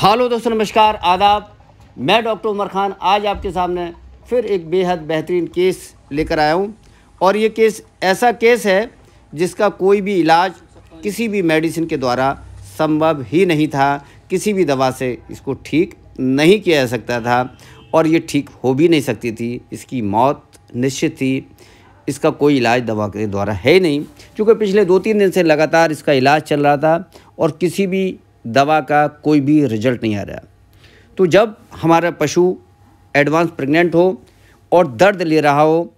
हालो दोस्तों नमस्कार आदाब मैं डॉक्टर उमर खान आज आपके सामने फिर एक बेहद बेहतरीन केस लेकर आया हूँ और ये केस ऐसा केस है जिसका कोई भी इलाज किसी भी मेडिसिन के द्वारा संभव ही नहीं था किसी भी दवा से इसको ठीक नहीं किया जा सकता था और ये ठीक हो भी नहीं सकती थी इसकी मौत निश्चित थी इसका कोई इलाज दवा के द्वारा है ही नहीं क्योंकि पिछले दो तीन दिन से लगातार इसका इलाज चल रहा था और किसी भी दवा का कोई भी रिजल्ट नहीं आ रहा तो जब हमारा पशु एडवांस प्रेग्नेंट हो और दर्द ले रहा हो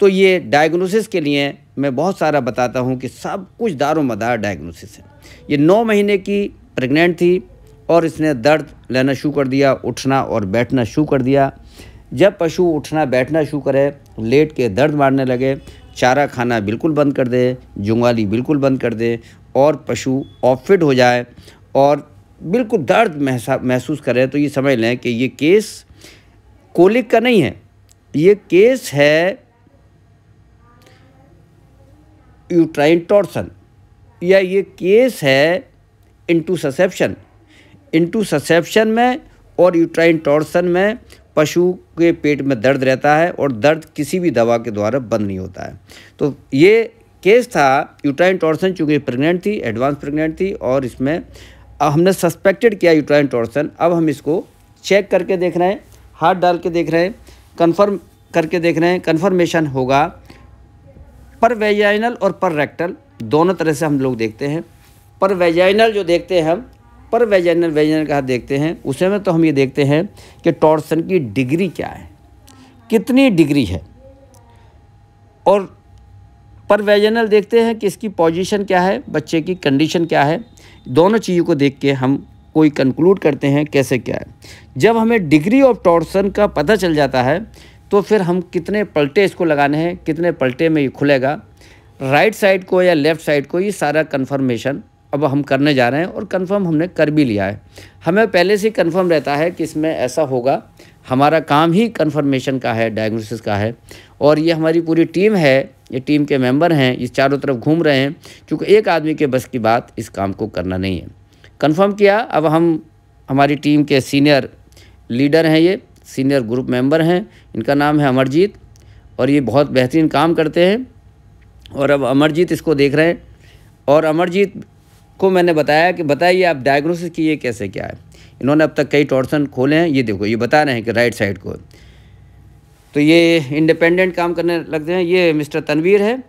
तो ये डायग्नोसिस के लिए मैं बहुत सारा बताता हूँ कि सब कुछ दारो मदार डायग्नोसिस है ये नौ महीने की प्रेग्नेंट थी और इसने दर्द लेना शुरू कर दिया उठना और बैठना शुरू कर दिया जब पशु उठना बैठना शुरू करे लेट के दर्द मारने लगे चारा खाना बिल्कुल बंद कर दे जुंगाली बिल्कुल बंद कर दे और पशु ऑफ फिट हो जाए और बिल्कुल दर्द महसूस करें तो ये समझ लें कि ये केस कोलिक का नहीं है ये केस है यूट्राइन टॉर्सन या ये केस है इंटू ससेप्शन इंटू ससेप्शन में और यूट्राइन टॉर्सन में पशु के पेट में दर्द रहता है और दर्द किसी भी दवा के द्वारा बंद नहीं होता है तो ये केस था यूट्राइन टॉर्सन चूँकि प्रेग्नेंट थी एडवांस प्रेग्नेंट थी और इसमें अब हमने सस्पेक्टेड किया यूट्राइन टॉर्सन अब हम इसको चेक करके देख रहे हैं हाथ डाल के देख रहे हैं कन्फर्म करके देख रहे हैं कन्फर्मेशन होगा पर वेजाइनल और पर रेक्टल दोनों तरह से हम लोग देखते हैं पर वेजाइनल जो देखते हैं हम पर वेजाइनल वेजाइनल का देखते हैं उसे में तो हम ये देखते हैं कि टॉर्सन की डिग्री क्या है कितनी डिग्री है और पर वेजनल देखते हैं कि इसकी पोजीशन क्या है बच्चे की कंडीशन क्या है दोनों चीज़ों को देख के हम कोई कंक्लूड करते हैं कैसे क्या है जब हमें डिग्री ऑफ टॉर्सन का पता चल जाता है तो फिर हम कितने पलटे इसको लगाने हैं कितने पलटे में ये खुलेगा राइट साइड को या लेफ़्ट साइड को ये सारा कन्फर्मेशन अब हम करने जा रहे हैं और कन्फर्म हमने कर भी लिया है हमें पहले से कन्फर्म रहता है कि इसमें ऐसा होगा हमारा काम ही कन्फर्मेशन का है डायग्नोसिस का है और ये हमारी पूरी टीम है ये टीम के मेंबर हैं ये चारों तरफ घूम रहे हैं क्योंकि एक आदमी के बस की बात इस काम को करना नहीं है कंफर्म किया अब हम हमारी टीम के सीनियर लीडर हैं ये सीनियर ग्रुप मेंबर हैं इनका नाम है अमरजीत और ये बहुत बेहतरीन काम करते हैं और अब अमरजीत इसको देख रहे हैं और अमरजीत को मैंने बताया कि बताइए आप डायग्नोसिस कीजिए कैसे क्या है इन्होंने अब तक कई टॉर्सन खोले हैं ये देखो ये बता रहे हैं कि राइट साइड को तो ये इंडिपेंडेंट काम करने लगते हैं ये मिस्टर तनवीर है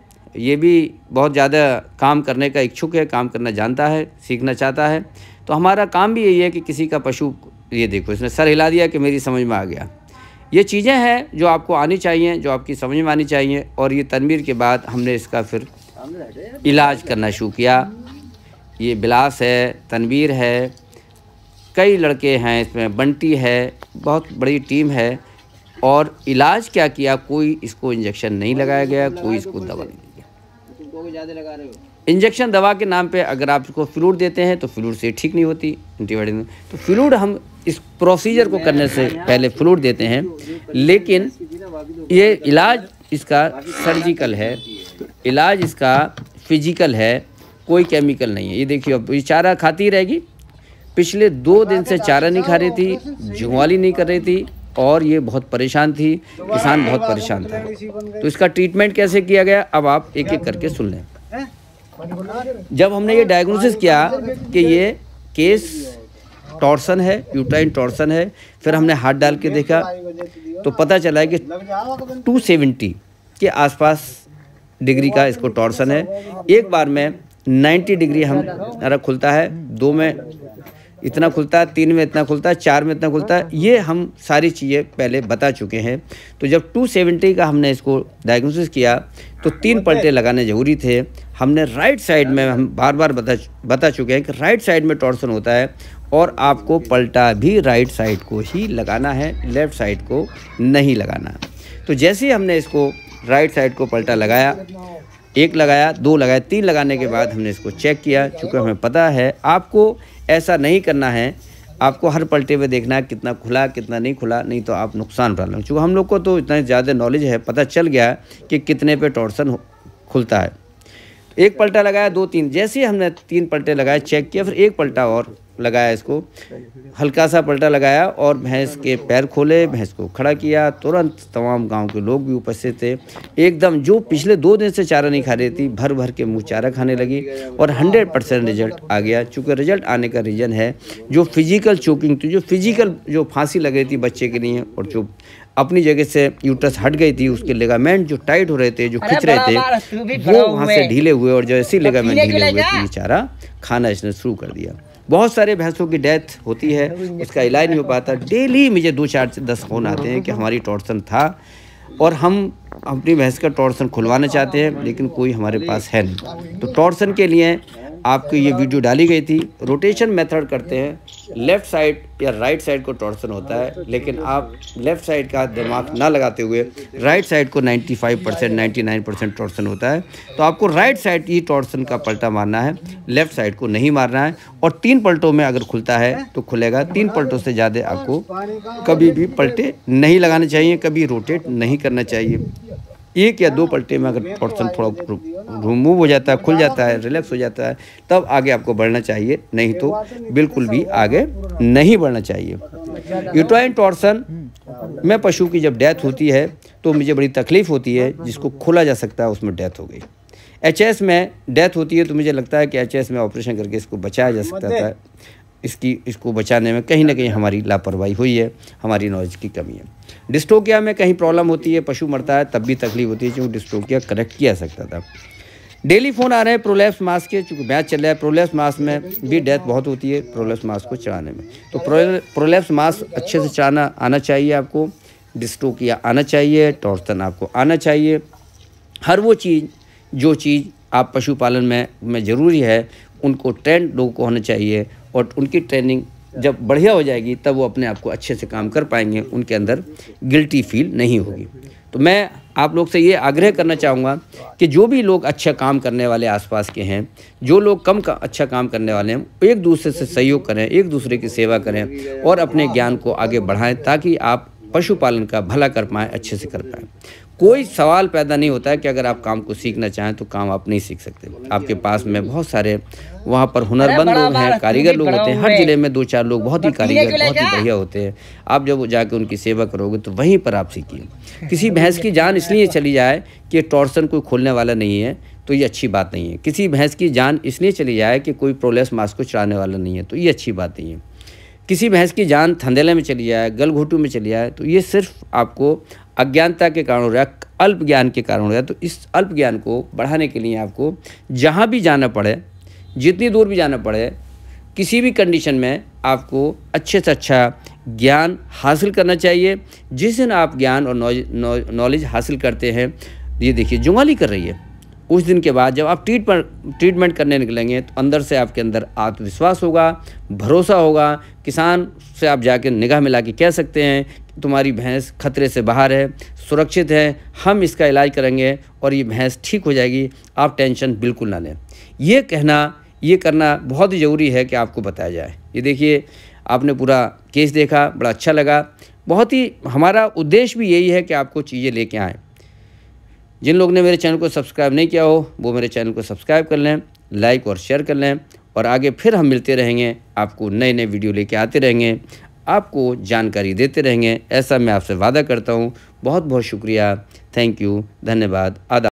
ये भी बहुत ज़्यादा काम करने का इच्छुक है काम करना जानता है सीखना चाहता है तो हमारा काम भी यही है कि किसी का पशु ये देखो इसने सर हिला दिया कि मेरी समझ में आ गया ये चीज़ें हैं जो आपको आनी चाहिए जो आपकी समझ में आनी चाहिए और ये तनवीर के बाद हमने इसका फिर इलाज करना शुरू किया ये बिलास है तनवीर है कई लड़के हैं इसमें बंटी है बहुत बड़ी टीम है और इलाज क्या किया कोई इसको इंजेक्शन नहीं लगाया गया कोई इसको तो दवा नहीं दिया इंजेक्शन दवा के नाम पे अगर आप इसको फ्लूड देते हैं तो फ्लूड से ठीक नहीं होती एंटीबायोटिक तो फ्लूड हम इस प्रोसीजर को करने से पहले फ्लूड देते हैं लेकिन ये इलाज इसका सर्जिकल है इलाज इसका फिजिकल है कोई केमिकल नहीं है ये देखिए अब चारा खाती रहेगी पिछले दो तो दिन से तो चारा नहीं तो खा रही थी जुआली नहीं कर रही थी और ये बहुत परेशान थी किसान बहुत परेशान था तो इसका ट्रीटमेंट कैसे किया गया अब आप एक एक करके सुन लें जब हमने ये डायग्नोसिस किया कि ये केस टॉर्सन है यूटाइन टॉर्सन है फिर हमने हाथ डाल के देखा तो पता चला कि टू सेवेंटी के आसपास डिग्री का इसको टॉर्सन है एक बार में नाइन्टी डिग्री हमारा खुलता है दो में इतना खुलता है तीन में इतना खुलता है चार में इतना खुलता है ये हम सारी चीज़ें पहले बता चुके हैं तो जब 270 का हमने इसको डायग्नोसिस किया तो हाँ, तीन पलटे लगाने ज़रूरी थे हमने राइट साइड में हम बार बार बता बता चुके हैं कि राइट साइड में टॉर्सन होता है और आपको पलटा भी राइट साइड को ही लगाना है लेफ़्ट साइड को नहीं लगाना तो जैसे ही हमने इसको राइट साइड को पलटा लगाया एक लगाया दो लगाया तीन लगाने के बाद हमने इसको चेक किया चूँकि हमें पता है आपको ऐसा नहीं करना है आपको हर पलटे पे देखना है कितना खुला कितना नहीं खुला नहीं तो आप नुकसान लेंगे चूँकि हम लोग को तो इतना ज़्यादा नॉलेज है पता चल गया कि कितने पे टॉर्सन खुलता है एक पलटा लगाया दो तीन जैसे ही हमने तीन पलटे लगाए चेक किया फिर एक पलटा और लगाया इसको हल्का सा पलटा लगाया और भैंस के पैर खोले भैंस को खड़ा किया तुरंत तमाम गांव के लोग भी उपस्थित थे एकदम जो पिछले दो दिन से चारा नहीं खा रही थी भर भर के मुँह चारा खाने लगी और हंड्रेड परसेंट रिजल्ट आ गया चूँकि रिजल्ट आने का रीज़न है जो फिजिकल चोकिंग थी जो फिजिकल जो फांसी लग रही थी बच्चे के लिए और जो अपनी जगह से यूटस हट गई थी उसके लेगामेंट जो टाइट हो रहे थे जो खिंच रहे थे वो वहाँ से ढीले हुए और जैसे तो लेगामेंट ढीले हुए थे चारा खाना इसने शुरू कर दिया बहुत सारे भैंसों की डेथ होती है उसका इलाज नहीं हो पाता डेली मुझे दो चार से दस फ़ोन आते हैं कि हमारी टॉर्सन था और हम अपनी भैंस का टॉर्सन खुलवाना चाहते हैं लेकिन कोई हमारे पास है नहीं तो टॉर्सन के लिए आपकी ये वीडियो डाली गई थी रोटेशन मेथड करते हैं लेफ़्ट साइड या राइट साइड को टॉर्सन होता है लेकिन आप लेफ़्ट साइड का दिमाग ना लगाते हुए राइट साइड को 95 परसेंट नाइन्टी परसेंट टॉर्सन होता है तो आपको राइट साइड ही टॉर्सन का पलटा मारना है लेफ़्ट साइड को नहीं मारना है और तीन पलटों में अगर खुलता है तो खुलेगा तीन पलटों से ज़्यादा आपको कभी भी पलटे नहीं लगाने चाहिए कभी रोटेट नहीं करना चाहिए एक या दो पलटे में अगर पोर्सन तो थोड़ा रिमूव हो जाता है खुल जाता है रिलैक्स हो जाता है तब आगे आपको बढ़ना चाहिए नहीं तो बिल्कुल भी आगे नहीं बढ़ना चाहिए यूट्राइन टॉर्सन में पशु की जब डेथ होती है तो मुझे बड़ी तकलीफ़ होती है जिसको खोला जा सकता है उसमें डेथ हो गई एच में डेथ होती है तो मुझे लगता है कि एच में ऑपरेशन करके इसको बचाया जा सकता था इसकी इसको बचाने में कहीं ना कहीं हमारी लापरवाही हुई है हमारी नॉलेज की कमी है डिस्टोकिया में कहीं प्रॉब्लम होती है पशु मरता है तब भी तकलीफ होती है क्योंकि डिस्टोकिया करेक्ट किया सकता था डेली फ़ोन आ रहे हैं प्रोलेप्स मास के चूँकि मैच चल रहा है प्रोलेप्स मास में भी डेथ बहुत होती है प्रोलेप्स मास को चढ़ाने में तो प्रोलेप्स मास अच्छे से चढ़ाना आना चाहिए आपको डिस्टोकिया आना चाहिए टॉर्सन आपको आना चाहिए हर वो चीज़ जो चीज़ आप पशुपालन में में ज़रूरी है उनको ट्रेंड लोगों को होना चाहिए और उनकी ट्रेनिंग जब बढ़िया हो जाएगी तब वो अपने आप को अच्छे से काम कर पाएंगे उनके अंदर गिल्टी फील नहीं होगी तो मैं आप लोग से ये आग्रह करना चाहूँगा कि जो भी लोग अच्छा काम करने वाले आसपास के हैं जो लोग कम का अच्छा काम करने वाले हैं एक दूसरे से सहयोग करें एक दूसरे की सेवा करें और अपने ज्ञान को आगे बढ़ाएं ताकि आप पशुपालन का भला कर पाएँ अच्छे से कर पाएँ कोई सवाल पैदा नहीं होता है कि अगर आप काम को सीखना चाहें तो काम आप नहीं सीख सकते आपके पास में बहुत सारे वहाँ पर हुनरमंद लोग हैं कारीगर लोग होते हैं हर जिले में दो चार लोग तो बहुत ही कारीगर बहुत ही बढ़िया होते हैं आप जब जाके उनकी सेवा करोगे तो वहीं पर आप सीखिए किसी भैंस की जान इसलिए चली जाए कि टॉर्सन कोई खोलने वाला नहीं है तो ये अच्छी बात नहीं है किसी भैंस की जान इसलिए चली जाए कि कोई प्रोलेस मास्क को चढ़ाने वाला नहीं है तो ये अच्छी बात नहीं है किसी भैंस की जान थंदेले में चली जाए गलघोटू में चली जाए तो ये सिर्फ आपको अज्ञानता के कारण हो रहा है अल्प ज्ञान के कारण हो रहा है तो इस अल्प ज्ञान को बढ़ाने के लिए आपको जहाँ भी जाना पड़े जितनी दूर भी जाना पड़े किसी भी कंडीशन में आपको अच्छे से अच्छा ज्ञान हासिल करना चाहिए जिस दिन आप ज्ञान और नॉलेज हासिल करते हैं ये देखिए जुंगाली कर रही है कुछ दिन के बाद जब आप ट्रीटमेंट ट्रीटमेंट करने निकलेंगे तो अंदर से आपके अंदर आत्मविश्वास होगा भरोसा होगा किसान से आप जाके निगाह मिला के कह सकते हैं कि तुम्हारी भैंस खतरे से बाहर है सुरक्षित है हम इसका इलाज करेंगे और ये भैंस ठीक हो जाएगी आप टेंशन बिल्कुल ना लें ये कहना ये करना बहुत ही ज़रूरी है कि आपको बताया जाए ये देखिए आपने पूरा केस देखा बड़ा अच्छा लगा बहुत ही हमारा उद्देश्य भी यही है कि आपको चीज़ें लेके आएँ जिन लोग ने मेरे चैनल को सब्सक्राइब नहीं किया हो वो मेरे चैनल को सब्सक्राइब कर लें लाइक और शेयर कर लें और आगे फिर हम मिलते रहेंगे आपको नए नए वीडियो लेके आते रहेंगे आपको जानकारी देते रहेंगे ऐसा मैं आपसे वादा करता हूँ बहुत बहुत शुक्रिया थैंक यू धन्यवाद आदा